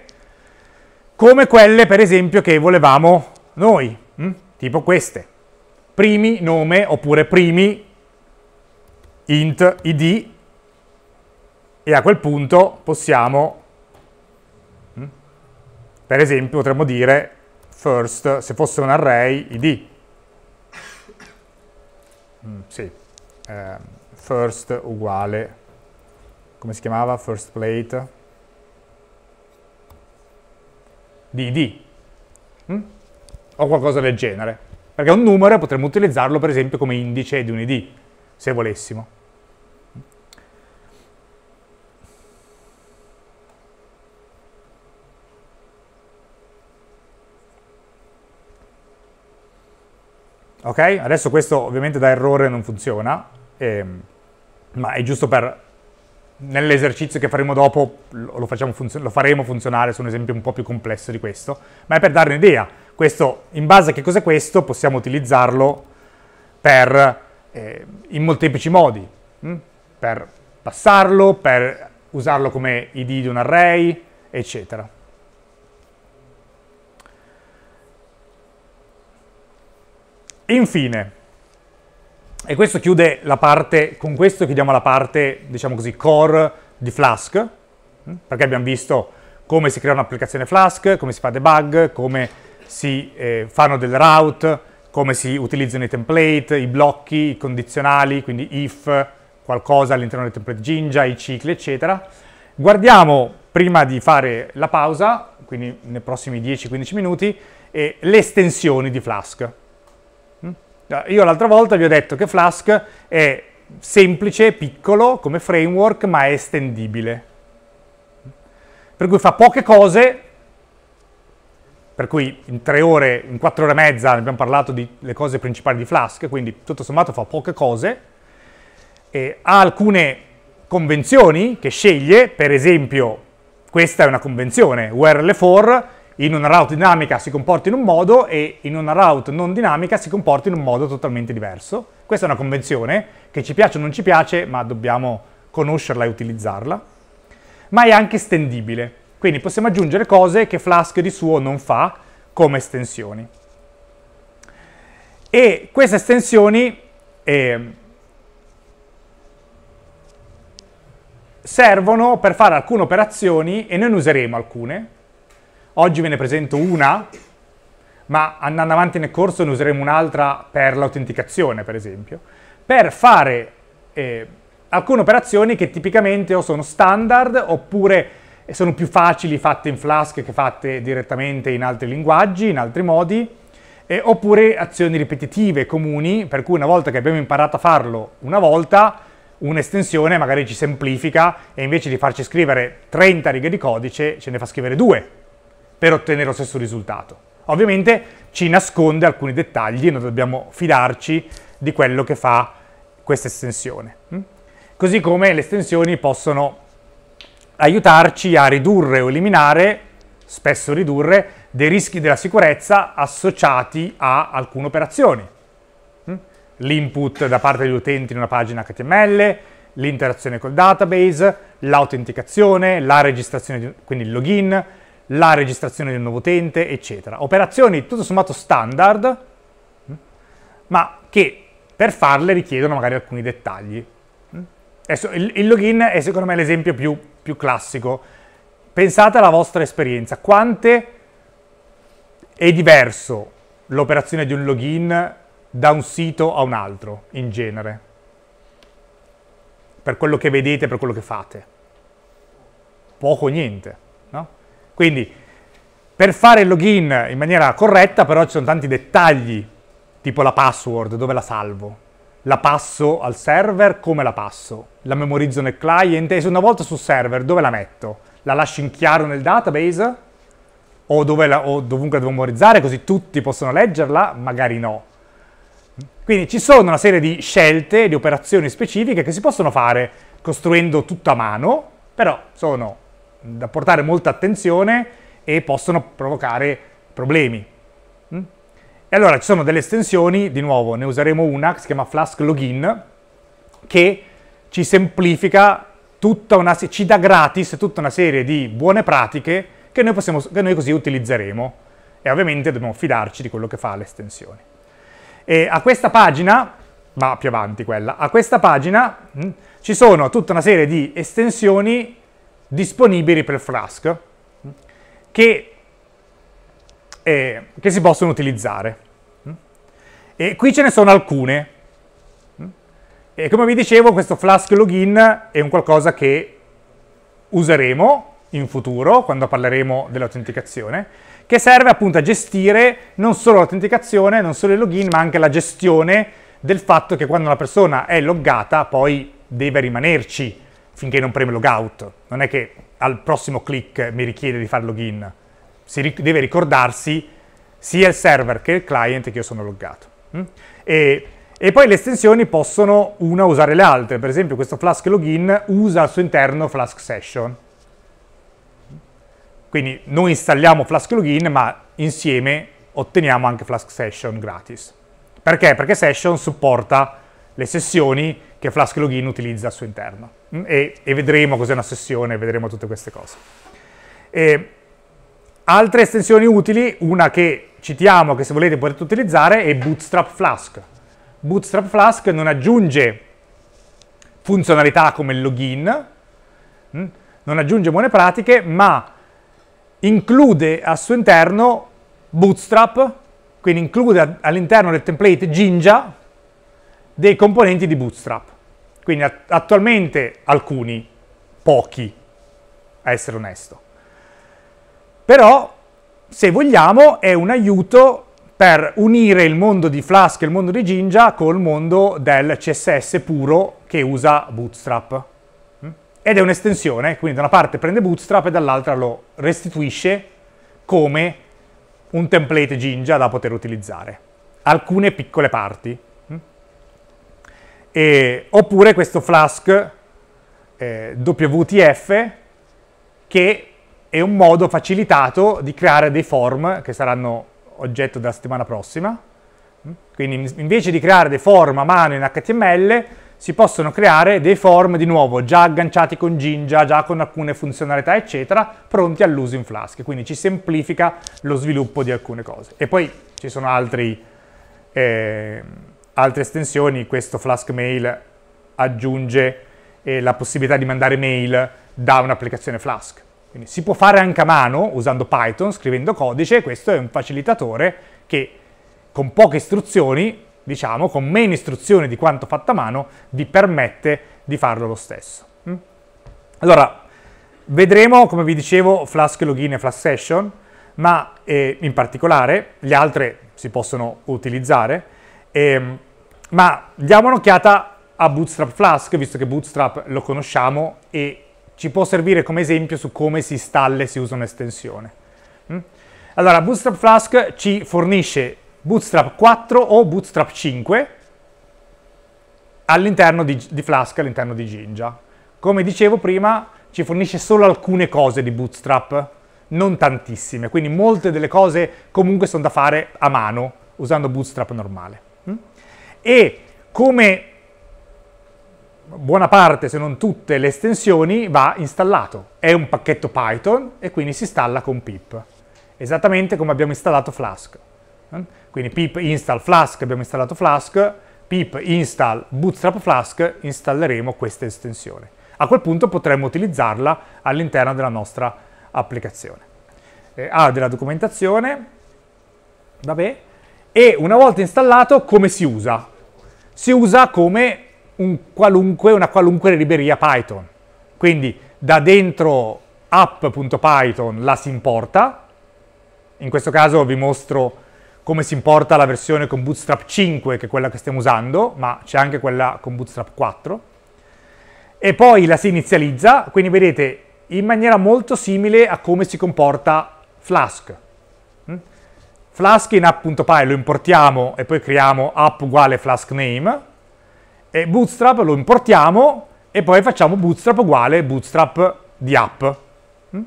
come quelle per esempio che volevamo noi, hm? tipo queste. Primi nome oppure primi int id e a quel punto possiamo, hm? per esempio potremmo dire first se fosse un array id. Mm, sì, eh, first uguale, come si chiamava? First plate di id. Mm? O qualcosa del genere. Perché un numero potremmo utilizzarlo per esempio come indice di un id, se volessimo. Ok? Adesso questo ovviamente da errore non funziona, ehm, ma è giusto per... Nell'esercizio che faremo dopo lo, funzio lo faremo funzionare su un esempio un po' più complesso di questo, ma è per dare un'idea. Questo, in base a che cos'è questo, possiamo utilizzarlo per, eh, in molteplici modi, hm? per passarlo, per usarlo come id di un array, eccetera. Infine, e questo chiude la parte, con questo chiudiamo la parte, diciamo così, core di Flask, hm? perché abbiamo visto come si crea un'applicazione Flask, come si fa debug, come si eh, fanno delle route, come si utilizzano i template, i blocchi, i condizionali, quindi if, qualcosa all'interno del template Jinja, i cicli, eccetera. Guardiamo, prima di fare la pausa, quindi nei prossimi 10-15 minuti, eh, le estensioni di Flask. Ah, io l'altra volta vi ho detto che Flask è semplice, piccolo come framework, ma è estendibile. Per cui fa poche cose, per cui in tre ore, in quattro ore e mezza abbiamo parlato delle cose principali di Flask, quindi tutto sommato fa poche cose, ha alcune convenzioni che sceglie, per esempio questa è una convenzione, URL for, in una route dinamica si comporta in un modo e in una route non dinamica si comporta in un modo totalmente diverso. Questa è una convenzione che ci piace o non ci piace, ma dobbiamo conoscerla e utilizzarla. Ma è anche estendibile, quindi possiamo aggiungere cose che Flask di suo non fa come estensioni. E queste estensioni eh, servono per fare alcune operazioni e noi ne useremo alcune Oggi ve ne presento una, ma andando avanti nel corso ne useremo un'altra per l'autenticazione, per esempio, per fare eh, alcune operazioni che tipicamente o sono standard oppure sono più facili fatte in Flask che fatte direttamente in altri linguaggi, in altri modi, eh, oppure azioni ripetitive comuni, per cui una volta che abbiamo imparato a farlo una volta, un'estensione magari ci semplifica e invece di farci scrivere 30 righe di codice ce ne fa scrivere due per ottenere lo stesso risultato. Ovviamente ci nasconde alcuni dettagli e noi dobbiamo fidarci di quello che fa questa estensione. Mm? Così come le estensioni possono aiutarci a ridurre o eliminare, spesso ridurre, dei rischi della sicurezza associati a alcune operazioni. Mm? L'input da parte degli utenti in una pagina HTML, l'interazione col database, l'autenticazione, la registrazione, quindi il login, la registrazione di un nuovo utente, eccetera. Operazioni tutto sommato standard, mm, ma che per farle richiedono magari alcuni dettagli. Mm. Adesso, il, il, login è secondo me l'esempio più, più classico. Pensate alla vostra esperienza, quante è diverso l'operazione di un login da un sito a un altro, in genere, per quello che vedete, per quello che fate. Poco o niente. Quindi per fare il login in maniera corretta però ci sono tanti dettagli, tipo la password, dove la salvo, la passo al server, come la passo, la memorizzo nel client e se una volta sul server dove la metto? La lascio in chiaro nel database o, dove la, o dovunque devo memorizzare così tutti possono leggerla? Magari no. Quindi ci sono una serie di scelte, di operazioni specifiche che si possono fare costruendo tutto a mano, però sono da portare molta attenzione e possono provocare problemi. Mm? E allora ci sono delle estensioni, di nuovo ne useremo una che si chiama Flask Login, che ci semplifica tutta una serie, ci dà gratis tutta una serie di buone pratiche che noi, possiamo, che noi così utilizzeremo e ovviamente dobbiamo fidarci di quello che fa l'estensione. E a questa pagina, ma più avanti quella, a questa pagina mh, mm, ci sono tutta una serie di estensioni disponibili per Flask che, eh, che si possono utilizzare. E qui ce ne sono alcune. E come vi dicevo, questo Flask login è un qualcosa che useremo in futuro, quando parleremo dell'autenticazione, che serve appunto a gestire non solo l'autenticazione, non solo il login, ma anche la gestione del fatto che quando una persona è loggata poi deve rimanerci finché non preme logout. Non è che al prossimo click mi richiede di fare login. Si ric deve ricordarsi sia il server che il client che io sono loggato. Mm? E, e, poi le estensioni possono una usare le altre. Per esempio questo Flask login usa al suo interno Flask session. Quindi noi installiamo Flask login, ma insieme otteniamo anche Flask session gratis. Perché? Perché session supporta le sessioni che Flask Login utilizza al suo interno. Mm, e, e vedremo cos'è una sessione, vedremo tutte queste cose. E altre estensioni utili, una che citiamo, che se volete potete utilizzare, è Bootstrap Flask. Bootstrap Flask non aggiunge funzionalità come il login, mm, non aggiunge buone pratiche, ma include al suo interno Bootstrap, quindi include all'interno del template Jinja, dei componenti di Bootstrap. Quindi attualmente alcuni, pochi, a essere onesto. Però, se vogliamo, è un aiuto per unire il mondo di Flask e il mondo di Jinja col mondo del CSS puro che usa Bootstrap. Mm? Ed è un'estensione, quindi da una parte prende Bootstrap e dall'altra lo restituisce come un template Jinja da poter utilizzare. Alcune piccole parti. E, oppure questo Flask eh, WTF che è un modo facilitato di creare dei form che saranno oggetto della settimana prossima. Mm? Quindi invece di creare dei form a mano in HTML si possono creare dei form di nuovo già agganciati con Jinja, già con alcune funzionalità eccetera, pronti all'uso in Flask. Quindi ci semplifica lo sviluppo di alcune cose. E poi ci sono altri... Eh, altre estensioni, questo Flask Mail aggiunge eh, la possibilità di mandare mail da un'applicazione Flask. Quindi si può fare anche a mano usando Python, scrivendo codice, questo è un facilitatore che con poche istruzioni, diciamo, con meno istruzioni di quanto fatto a mano, vi permette di farlo lo stesso. Mm? Allora, vedremo, come vi dicevo, Flask Login e Flask Session, ma eh, in particolare le altre si possono utilizzare, e, ehm, ma diamo un'occhiata a Bootstrap Flask, visto che Bootstrap lo conosciamo e ci può servire come esempio su come si installa e si usa un'estensione. Mm? Allora, Bootstrap Flask ci fornisce Bootstrap 4 o Bootstrap 5 all'interno di, di Flask, all'interno di Jinja. Come dicevo prima, ci fornisce solo alcune cose di Bootstrap, non tantissime, quindi molte delle cose comunque sono da fare a mano, usando Bootstrap normale e come buona parte, se non tutte, le estensioni va installato. È un pacchetto Python e quindi si installa con pip, esattamente come abbiamo installato Flask. Eh? Quindi pip install Flask, abbiamo installato Flask, pip install bootstrap Flask, installeremo questa estensione. A quel punto potremmo utilizzarla all'interno della nostra applicazione. Eh, ha della documentazione, vabbè, e una volta installato come si usa? si usa come un qualunque, una qualunque libreria Python. Quindi da dentro app.python la si importa, in questo caso vi mostro come si importa la versione con Bootstrap 5, che è quella che stiamo usando, ma c'è anche quella con Bootstrap 4, e poi la si inizializza, quindi vedete in maniera molto simile a come si comporta Flask. Flask in app.py lo importiamo e poi creiamo app uguale flask name e bootstrap lo importiamo e poi facciamo bootstrap uguale bootstrap di app. Mm?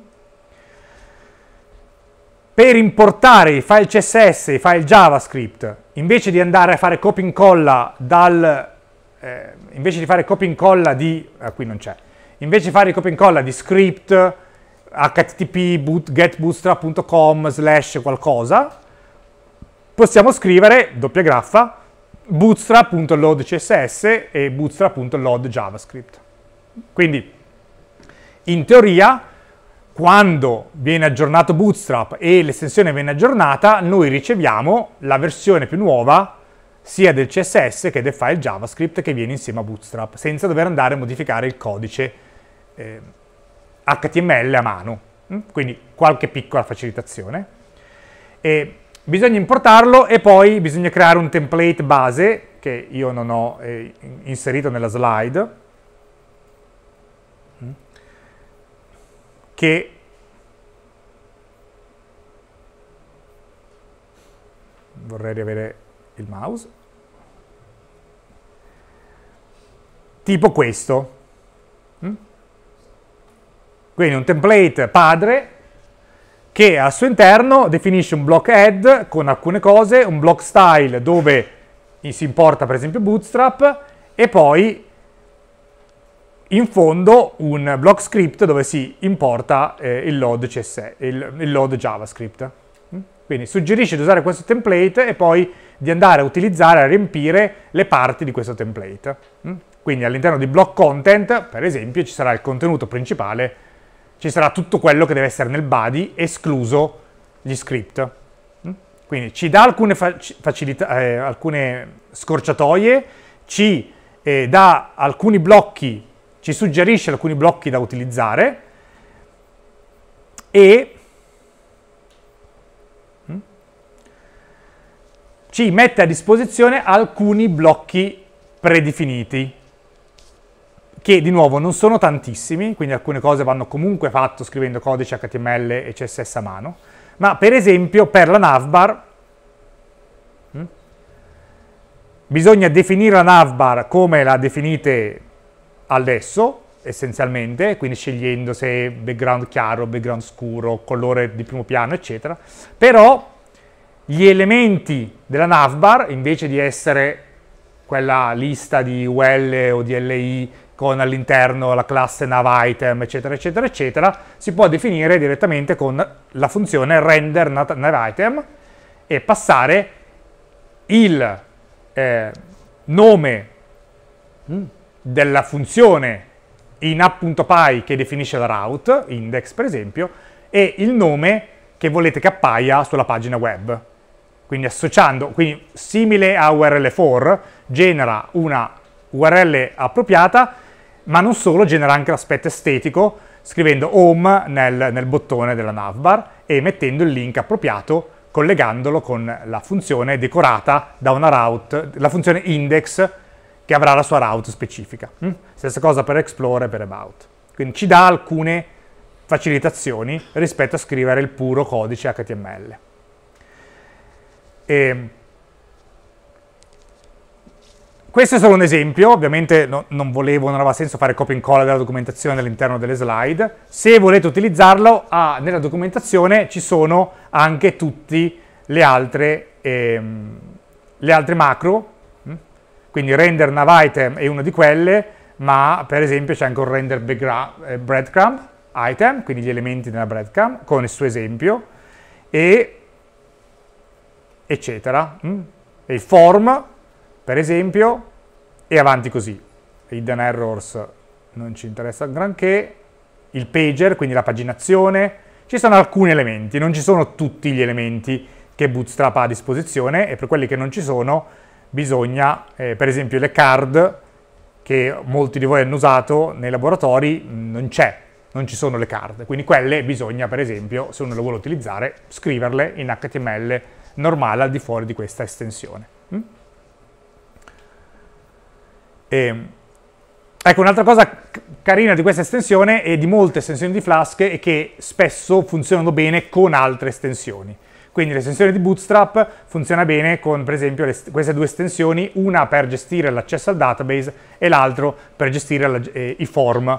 Per importare i file CSS, e i file JavaScript, invece di andare a fare copy incolla dal eh, invece di fare copy incolla di eh, qui non c'è, invece di fare copy incolla di script http getbootstrap.com slash qualcosa, possiamo scrivere doppia graffa bootstrap.load CSS e bootstrap.load JavaScript. Quindi, in teoria, quando viene aggiornato Bootstrap e l'estensione viene aggiornata, noi riceviamo la versione più nuova sia del CSS che del file JavaScript che viene insieme a Bootstrap, senza dover andare a modificare il codice eh, HTML a mano. Mm? Quindi qualche piccola facilitazione. E Bisogna importarlo e poi bisogna creare un template base che io non ho eh, inserito nella slide mm. che vorrei riavere il mouse tipo questo mm. quindi un template padre che al suo interno definisce un block head con alcune cose, un block style dove si importa per esempio Bootstrap e poi in fondo un block script dove si importa eh, il, load CSS, il, il load JavaScript. Mm? Quindi suggerisce di usare questo template e poi di andare a utilizzare, a riempire le parti di questo template. Mm? Quindi all'interno di block content, per esempio, ci sarà il contenuto principale ci sarà tutto quello che deve essere nel body, escluso gli script. Mm? Quindi ci dà alcune, facilità, eh, alcune scorciatoie, ci eh, dà alcuni blocchi, ci suggerisce alcuni blocchi da utilizzare e mm? ci mette a disposizione alcuni blocchi predefiniti che di nuovo non sono tantissimi, quindi alcune cose vanno comunque fatte scrivendo codice HTML e CSS a mano, ma per esempio per la navbar hm, bisogna definire la navbar come la definite adesso, essenzialmente, quindi scegliendo se background chiaro, background scuro, colore di primo piano, eccetera, però gli elementi della navbar, invece di essere quella lista di UL o di LI con all'interno la classe nav item, eccetera, eccetera, eccetera, si può definire direttamente con la funzione render nav item e passare il eh, nome mm, della funzione in app.py che definisce la route, index per esempio, e il nome che volete che appaia sulla pagina web. Quindi associando, quindi simile a url for, genera una URL appropriata ma non solo, genera anche l'aspetto estetico scrivendo home nel, nel bottone della navbar e mettendo il link appropriato collegandolo con la funzione decorata da una route, la funzione index che avrà la sua route specifica. Hm? Stessa cosa per explore e per about. Quindi ci dà alcune facilitazioni rispetto a scrivere il puro codice HTML. E ehm, questo è solo un esempio, ovviamente no, non volevo, non aveva senso fare copia e incolla della documentazione all'interno delle slide. Se volete utilizzarlo, ah, nella documentazione ci sono anche tutte le altre, ehm, le altre macro, mm? quindi render nav item è una di quelle, ma per esempio c'è anche un render eh, breadcrumb item, quindi gli elementi della breadcrumb, con il suo esempio, e eccetera. Mm? E il form per esempio, e avanti così. Hidden errors non ci interessa granché, il pager, quindi la paginazione, ci sono alcuni elementi, non ci sono tutti gli elementi che Bootstrap ha a disposizione e per quelli che non ci sono bisogna, eh, per esempio le card che molti di voi hanno usato nei laboratori, non c'è, non ci sono le card, quindi quelle bisogna per esempio, se uno le vuole utilizzare, scriverle in HTML normale al di fuori di questa estensione. E, ecco, un'altra cosa carina di questa estensione e di molte estensioni di Flask è che spesso funzionano bene con altre estensioni. Quindi l'estensione di Bootstrap funziona bene con, per esempio, queste due estensioni, una per gestire l'accesso al database e l'altra per gestire la, eh, i form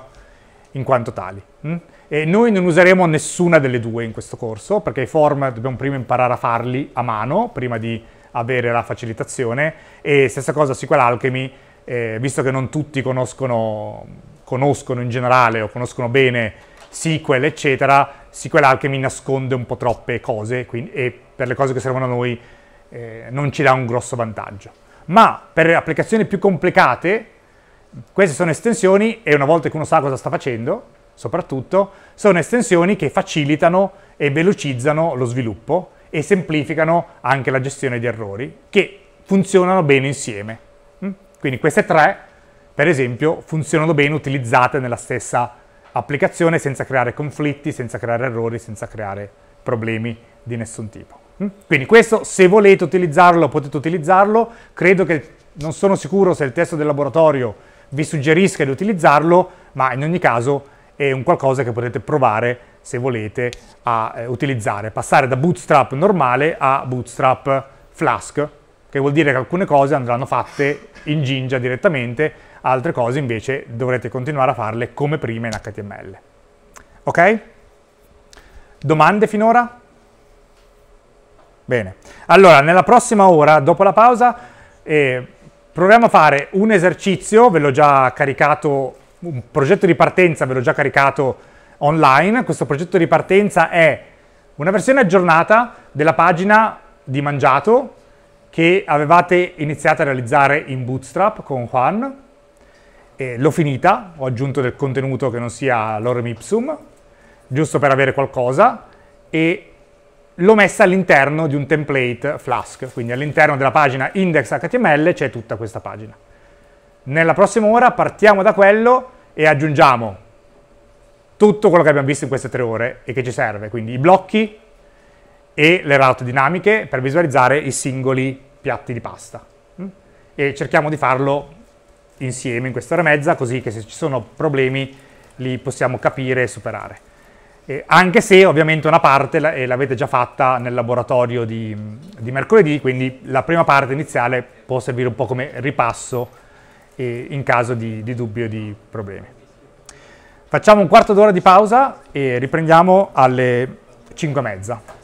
in quanto tali. Mm? E noi non useremo nessuna delle due in questo corso, perché i form dobbiamo prima imparare a farli a mano, prima di avere la facilitazione, e stessa cosa SQL Alchemy, eh, visto che non tutti conoscono, conoscono in generale o conoscono bene SQL, eccetera, SQL Alchemy nasconde un po' troppe cose quindi, e per le cose che servono a noi eh, non ci dà un grosso vantaggio. Ma per applicazioni più complicate, queste sono estensioni e una volta che uno sa cosa sta facendo, soprattutto, sono estensioni che facilitano e velocizzano lo sviluppo e semplificano anche la gestione di errori, che funzionano bene insieme. Quindi queste tre, per esempio, funzionano bene utilizzate nella stessa applicazione senza creare conflitti, senza creare errori, senza creare problemi di nessun tipo. Mm? Quindi questo, se volete utilizzarlo, potete utilizzarlo. Credo che, non sono sicuro se il testo del laboratorio vi suggerisca di utilizzarlo, ma in ogni caso è un qualcosa che potete provare, se volete, a eh, utilizzare. Passare da Bootstrap normale a Bootstrap Flask, che vuol dire che alcune cose andranno fatte in Ginja direttamente, altre cose invece dovrete continuare a farle come prima in HTML. Ok? Domande finora? Bene. Allora, nella prossima ora, dopo la pausa, eh, proviamo a fare un esercizio, ve l'ho già caricato, un progetto di partenza ve l'ho già caricato online. Questo progetto di partenza è una versione aggiornata della pagina di Mangiato, che avevate iniziato a realizzare in Bootstrap con Juan. L'ho finita, ho aggiunto del contenuto che non sia lorem ipsum, giusto per avere qualcosa, e l'ho messa all'interno di un template Flask, quindi all'interno della pagina index.html c'è tutta questa pagina. Nella prossima ora partiamo da quello e aggiungiamo tutto quello che abbiamo visto in queste tre ore e che ci serve, quindi i blocchi e le route dinamiche per visualizzare i singoli piatti di pasta. Mm? E cerchiamo di farlo insieme in quest'ora e mezza, così che se ci sono problemi li possiamo capire e superare. E anche se ovviamente una parte l'avete già fatta nel laboratorio di, di, mercoledì, quindi la prima parte iniziale può servire un po' come ripasso in caso di, di dubbi di problemi. Facciamo un quarto d'ora di pausa e riprendiamo alle 5 e mezza.